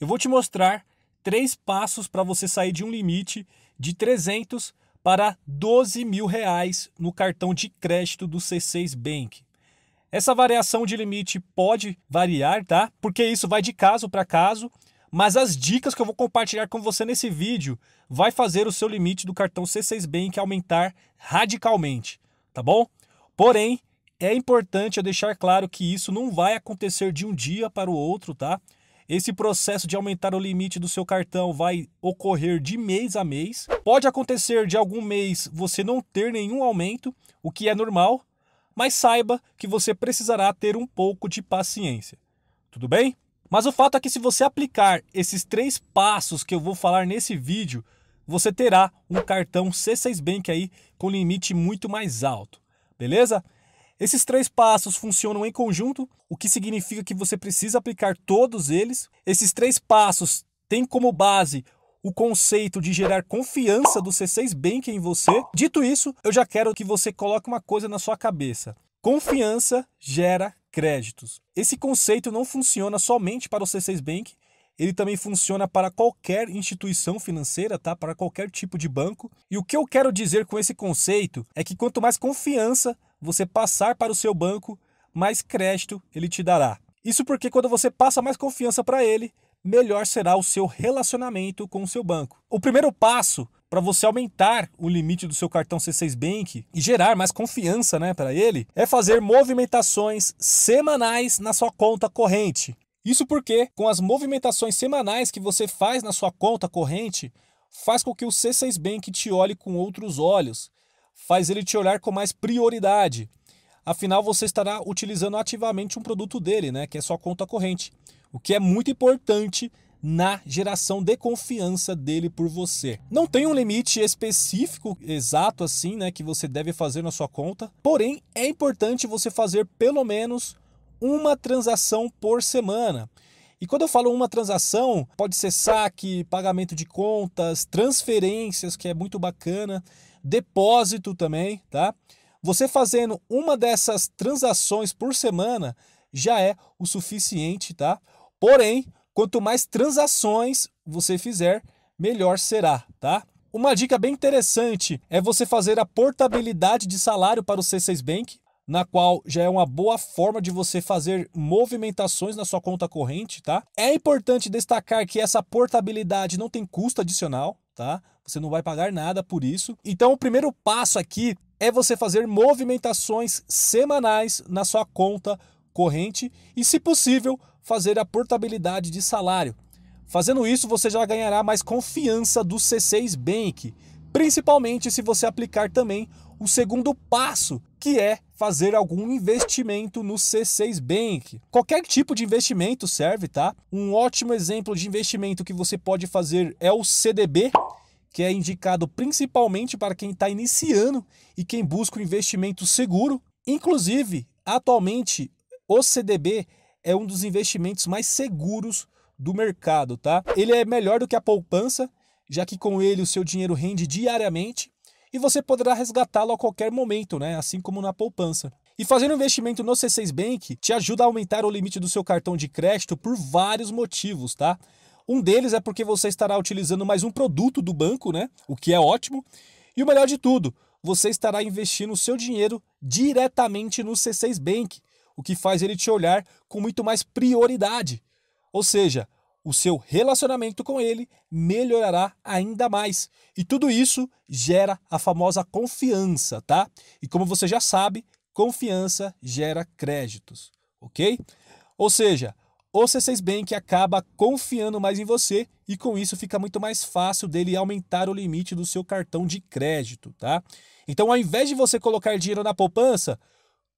Eu vou te mostrar três passos para você sair de um limite de 300 para 12 mil reais no cartão de crédito do C6 Bank. Essa variação de limite pode variar, tá? Porque isso vai de caso para caso, mas as dicas que eu vou compartilhar com você nesse vídeo vai fazer o seu limite do cartão C6 Bank aumentar radicalmente, tá bom? Porém, é importante eu deixar claro que isso não vai acontecer de um dia para o outro, tá? Esse processo de aumentar o limite do seu cartão vai ocorrer de mês a mês. Pode acontecer de algum mês você não ter nenhum aumento, o que é normal, mas saiba que você precisará ter um pouco de paciência. Tudo bem? Mas o fato é que se você aplicar esses três passos que eu vou falar nesse vídeo, você terá um cartão C6 Bank aí com limite muito mais alto, beleza? Esses três passos funcionam em conjunto, o que significa que você precisa aplicar todos eles. Esses três passos têm como base o conceito de gerar confiança do C6 Bank em você. Dito isso, eu já quero que você coloque uma coisa na sua cabeça. Confiança gera créditos. Esse conceito não funciona somente para o C6 Bank, ele também funciona para qualquer instituição financeira, tá? Para qualquer tipo de banco. E o que eu quero dizer com esse conceito é que quanto mais confiança você passar para o seu banco, mais crédito ele te dará. Isso porque quando você passa mais confiança para ele, melhor será o seu relacionamento com o seu banco. O primeiro passo para você aumentar o limite do seu cartão C6 Bank e gerar mais confiança né, para ele, é fazer movimentações semanais na sua conta corrente. Isso porque, com as movimentações semanais que você faz na sua conta corrente, faz com que o C6 Bank te olhe com outros olhos faz ele te olhar com mais prioridade. Afinal, você estará utilizando ativamente um produto dele, né, que é sua conta corrente, o que é muito importante na geração de confiança dele por você. Não tem um limite específico exato assim, né, que você deve fazer na sua conta, porém é importante você fazer pelo menos uma transação por semana. E quando eu falo uma transação, pode ser saque, pagamento de contas, transferências, que é muito bacana depósito também, tá? Você fazendo uma dessas transações por semana já é o suficiente, tá? Porém, quanto mais transações você fizer, melhor será, tá? Uma dica bem interessante é você fazer a portabilidade de salário para o C6 Bank, na qual já é uma boa forma de você fazer movimentações na sua conta corrente, tá? É importante destacar que essa portabilidade não tem custo adicional, tá? Você não vai pagar nada por isso. Então, o primeiro passo aqui é você fazer movimentações semanais na sua conta corrente e, se possível, fazer a portabilidade de salário. Fazendo isso, você já ganhará mais confiança do C6 Bank, principalmente se você aplicar também o segundo passo, que é fazer algum investimento no C6 Bank. Qualquer tipo de investimento serve, tá? Um ótimo exemplo de investimento que você pode fazer é o CDB, que é indicado principalmente para quem está iniciando e quem busca um investimento seguro. Inclusive, atualmente, o CDB é um dos investimentos mais seguros do mercado, tá? Ele é melhor do que a poupança, já que com ele o seu dinheiro rende diariamente e você poderá resgatá-lo a qualquer momento, né? Assim como na poupança. E fazer um investimento no C6 Bank te ajuda a aumentar o limite do seu cartão de crédito por vários motivos, tá? Um deles é porque você estará utilizando mais um produto do banco, né? O que é ótimo. E o melhor de tudo, você estará investindo o seu dinheiro diretamente no C6 Bank, o que faz ele te olhar com muito mais prioridade. Ou seja, o seu relacionamento com ele melhorará ainda mais. E tudo isso gera a famosa confiança, tá? E como você já sabe, confiança gera créditos, ok? Ou seja, o C6 Bank acaba confiando mais em você e com isso fica muito mais fácil dele aumentar o limite do seu cartão de crédito, tá? Então, ao invés de você colocar dinheiro na poupança,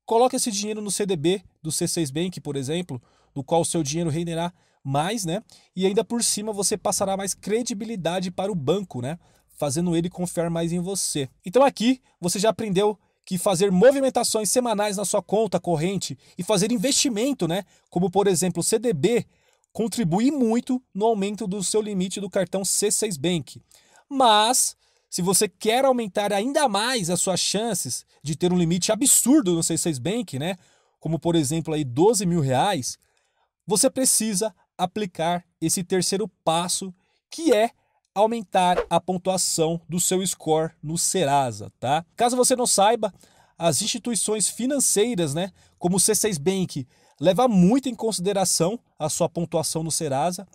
coloque esse dinheiro no CDB do C6 Bank, por exemplo, no qual o seu dinheiro renderá mais, né? E ainda por cima você passará mais credibilidade para o banco, né? Fazendo ele confiar mais em você. Então aqui você já aprendeu que fazer movimentações semanais na sua conta corrente e fazer investimento, né? Como por exemplo, CDB, contribui muito no aumento do seu limite do cartão C6 Bank. Mas se você quer aumentar ainda mais as suas chances de ter um limite absurdo no C6 Bank, né? Como por exemplo aí 12 mil reais, você precisa aplicar esse terceiro passo que é aumentar a pontuação do seu score no Serasa, tá? Caso você não saiba, as instituições financeiras, né, como o C6 Bank, leva muito em consideração a sua pontuação no Serasa.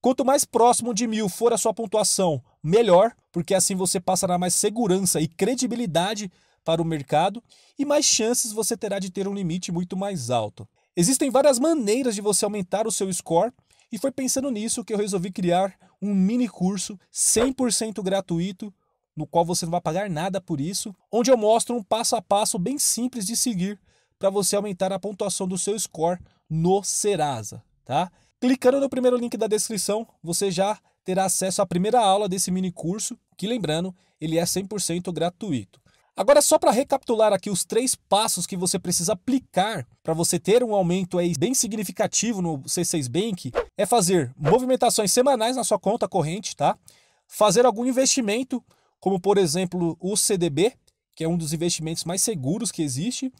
Quanto mais próximo de mil for a sua pontuação, melhor, porque assim você passará mais segurança e credibilidade para o mercado e mais chances você terá de ter um limite muito mais alto. Existem várias maneiras de você aumentar o seu score e foi pensando nisso que eu resolvi criar um mini curso 100% gratuito, no qual você não vai pagar nada por isso, onde eu mostro um passo a passo bem simples de seguir para você aumentar a pontuação do seu score no Serasa, tá? Clicando no primeiro link da descrição, você já terá acesso à primeira aula desse mini curso, que lembrando, ele é 100% gratuito. Agora, só para recapitular aqui os três passos que você precisa aplicar para você ter um aumento aí bem significativo no C6 Bank, é fazer movimentações semanais na sua conta corrente, tá? Fazer algum investimento, como por exemplo o CDB, que é um dos investimentos mais seguros que existe,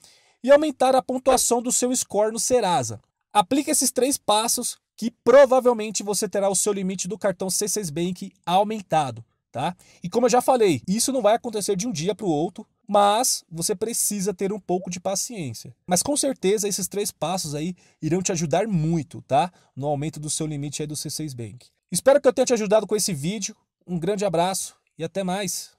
e aumentar a pontuação do seu score no Serasa. Aplique esses três passos que provavelmente você terá o seu limite do cartão C6 Bank aumentado tá? E como eu já falei, isso não vai acontecer de um dia para o outro, mas você precisa ter um pouco de paciência. Mas com certeza esses três passos aí irão te ajudar muito, tá? No aumento do seu limite aí do C6 Bank. Espero que eu tenha te ajudado com esse vídeo. Um grande abraço e até mais.